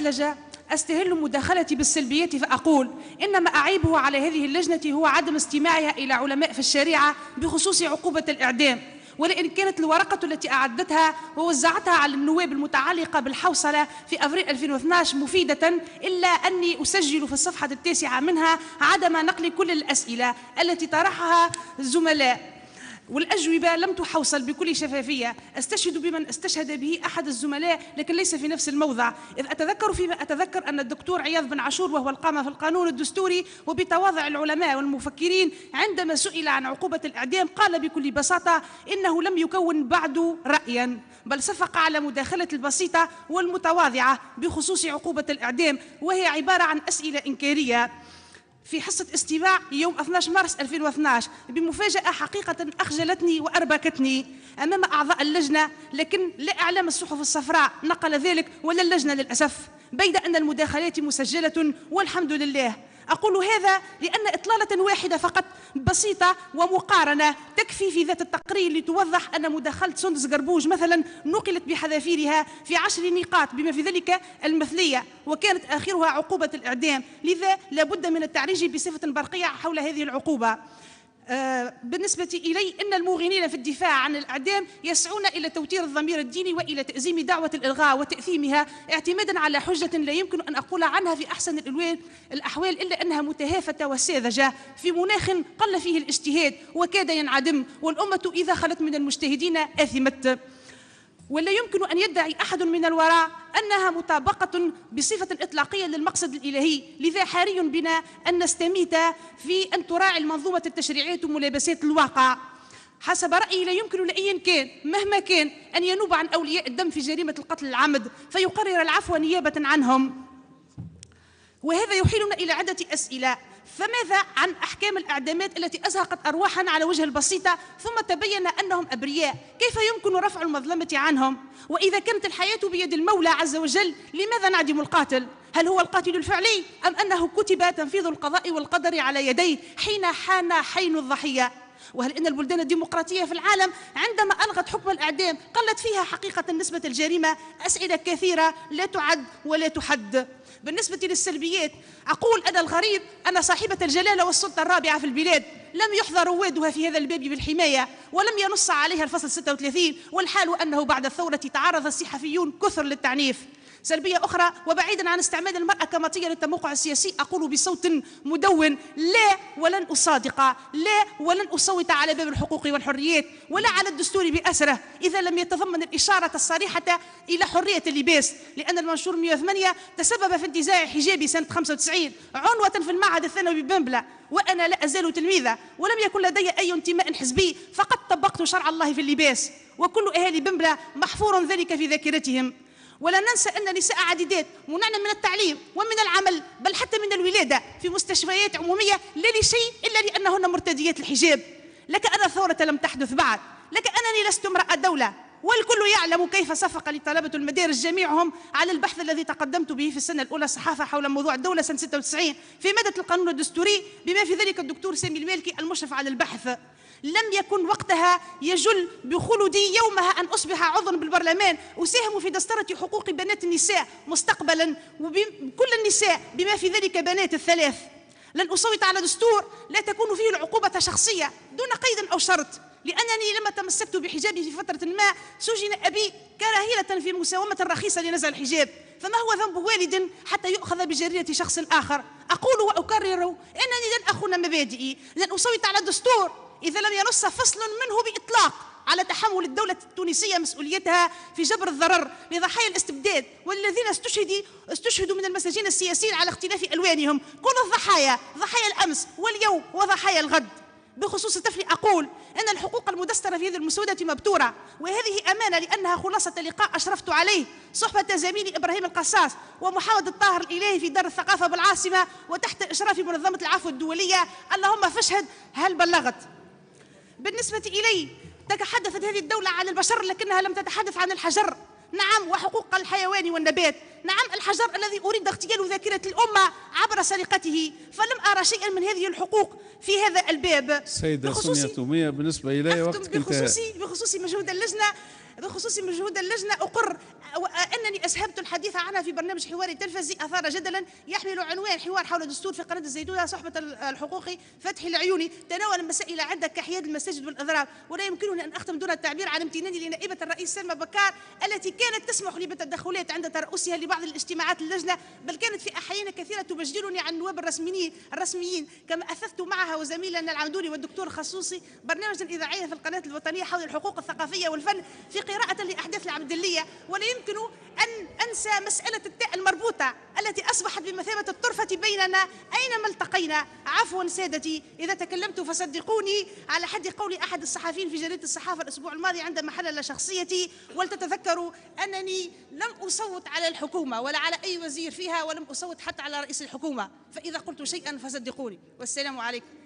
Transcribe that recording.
اللجنة أستهل مداخلتي بالسلبية فأقول إنما أعيبه على هذه اللجنة هو عدم استماعها إلى علماء في الشريعة بخصوص عقوبة الإعدام ولئن كانت الورقة التي أعدتها ووزعتها على النواب المتعلقة بالحوصلة في أفريل 2012 مفيدة إلا أني أسجل في الصفحة التاسعة منها عدم نقل كل الأسئلة التي طرحها الزملاء والأجوبة لم تحوصل بكل شفافية أستشهد بمن استشهد به أحد الزملاء لكن ليس في نفس الموضع إذ أتذكر فيما أتذكر أن الدكتور عياض بن عاشور وهو القامة في القانون الدستوري وبتواضع العلماء والمفكرين عندما سئل عن عقوبة الإعدام قال بكل بساطة إنه لم يكون بعد رأيا بل صفق على مداخلة البسيطة والمتواضعة بخصوص عقوبة الإعدام وهي عبارة عن أسئلة إنكارية في حصة استماع يوم 12 مارس 2012 بمفاجأة حقيقة أخجلتني وأربكتني أمام أعضاء اللجنة لكن لا أعلام الصحف الصفراء نقل ذلك ولا اللجنة للأسف بيد أن المداخلات مسجلة والحمد لله أقول هذا لأن إطلالة واحدة فقط بسيطة ومقارنة تكفي في ذات التقرير لتوضح أن مداخلة سندس قربوج مثلا نقلت بحذافيرها في عشر نقاط بما في ذلك المثلية وكانت آخرها عقوبة الإعدام لذا لابد من التعريج بصفة برقية حول هذه العقوبة آه، بالنسبة إلي إن المغنين في الدفاع عن الأعدام يسعون إلى توتير الضمير الديني وإلى تأزيم دعوة الإلغاء وتأثيمها اعتمادا على حجة لا يمكن أن أقول عنها في أحسن الألوان الأحوال إلا أنها متهافة وساذجة في مناخ قل فيه الاجتهاد وكاد ينعدم والأمة إذا خلت من المجتهدين آثمت ولا يمكن أن يدعي أحد من الوراء أنها مطابقة بصفة إطلاقية للمقصد الإلهي لذا حري بنا أن نستميت في أن تراعي المنظومة التشريعية وملابسات الواقع حسب رأيي لا يمكن لأي كان مهما كان أن ينوب عن أولياء الدم في جريمة القتل العمد فيقرر العفو نيابة عنهم وهذا يحيلنا إلى عدة أسئلة فماذا عن أحكام الإعدامات التي أزهقت أرواحنا على وجه البسيطة ثم تبين أنهم أبرياء كيف يمكن رفع المظلمة عنهم وإذا كانت الحياة بيد المولى عز وجل لماذا نعدم القاتل هل هو القاتل الفعلي أم أنه كتب تنفيذ القضاء والقدر على يديه حين حان حين الضحية وهل إن البلدان الديمقراطية في العالم عندما ألغت حكم الإعدام قلت فيها حقيقة نسبة الجريمة أسئلة كثيرة لا تعد ولا تحد بالنسبة للسلبيات أقول أنا الغريب أن صاحبة الجلالة والسلطة الرابعة في البلاد لم يحظى روادها في هذا الباب بالحماية ولم ينص عليها الفصل 36 والحال أنه بعد الثورة تعرض الصحفيون كثر للتعنيف سلبية أخرى وبعيدا عن استعمال المرأة كمطية للتموقع السياسي أقول بصوت مدون لا ولن أصادق لا ولن أصوت على باب الحقوق والحريات ولا على الدستور بأسره إذا لم يتضمن الإشارة الصريحة إلى حرية اللباس لأن المنشور 108 تسبب في انتزاع حجابي سنة 95 عنوة في المعهد الثانوي ببنبلة وأنا لا أزال تلميذة ولم يكن لدي أي انتماء حزبي فقد طبقت شرع الله في اللباس وكل أهالي بنبلة محفور ذلك في ذاكرتهم ولا ننسى أن نساء عديدات منعنا من التعليم ومن العمل بل حتى من الولادة في مستشفيات عمومية لا لشيء إلا لأنهن مرتديات الحجاب لك أن الثورة لم تحدث بعد لك أنني لست امرأة دولة والكل يعلم كيف صفق لطلبة المدارس جميعهم على البحث الذي تقدمت به في السنة الأولى الصحافة حول موضوع الدولة سنة 96 في مادة القانون الدستوري بما في ذلك الدكتور سامي المالكي المشرف على البحث لم يكن وقتها يجل بخلدي يومها أن أصبح عضوا بالبرلمان أساهم في دسترة حقوق بنات النساء مستقبلا وكل النساء بما في ذلك بنات الثلاث لن أصوت على دستور لا تكون فيه العقوبة شخصية دون قيد أو شرط لأنني لما تمسكت بحجابي في فترة ما سجن أبي كراهية في مساومة رخيصة لنزع الحجاب فما هو ذنب والد حتى يؤخذ بجرية شخص آخر أقول وأكرر أنني لن أخون مبادئي لن أصوت على دستور إذا لم ينص فصل منه بإطلاق على تحمل الدولة التونسية مسؤوليتها في جبر الضرر لضحايا الاستبداد والذين استشهدوا استشهدوا من المساجين السياسيين على اختلاف ألوانهم كل الضحايا ضحايا الأمس واليوم وضحايا الغد بخصوص الطفل أقول أن الحقوق المدسترة في هذه المسودة مبتورة وهذه أمانة لأنها خلاصة لقاء أشرفت عليه صحبة زميلي إبراهيم القصاص ومحمد الطاهر الإلهي في دار الثقافة بالعاصمة وتحت إشراف منظمة العفو الدولية اللهم فاشهد هل بلغت بالنسبة إلي تتحدثت هذه الدولة عن البشر لكنها لم تتحدث عن الحجر نعم وحقوق الحيوان والنبات نعم الحجر الذي أريد اغتيال ذاكرة الأمة عبر سرقته فلم أرى شيئا من هذه الحقوق في هذا الباب سيدة سمية تومية بالنسبة إلي وقت بخصوصي, بخصوصي مجهود اللجنة بخصوص مجهود اللجنة أقر انني أسهبت الحديث عنها في برنامج حواري تلفزي أثار جدلا يحمل عنوان حوار حول دستور في قناة الزيتونة صحبة الحقوق فتحي العيوني تناول مسائل عدة كحياد المساجد والأضراب ولا يمكنني أن أختم دون التعبير عن امتناني لنائبة الرئيس سلمى بكار التي كانت تسمح لي بالتدخلات عند ترأسها لبعض الاجتماعات اللجنة بل كانت في أحيان كثيرة تبجلني عن النواب الرسميين الرسميين كما أثثت معها وزميلنا العمدوني والدكتور خصوصي برنامجا إذاعيا في القناة الوطنية حول الحقوق الثقافية والفن في قراءة لأحداث العبدلية ولا يمكن أن أنسى مسألة التاء المربوطة التي أصبحت بمثابة الطرفة بيننا أينما التقينا عفوا سادتي إذا تكلمت فصدقوني على حد قول أحد الصحفيين في جريدة الصحافة الأسبوع الماضي عندما حلل شخصيتي ولتتذكروا أنني لم أصوت على الحكومة ولا على أي وزير فيها ولم أصوت حتى على رئيس الحكومة فإذا قلت شيئا فصدقوني والسلام عليكم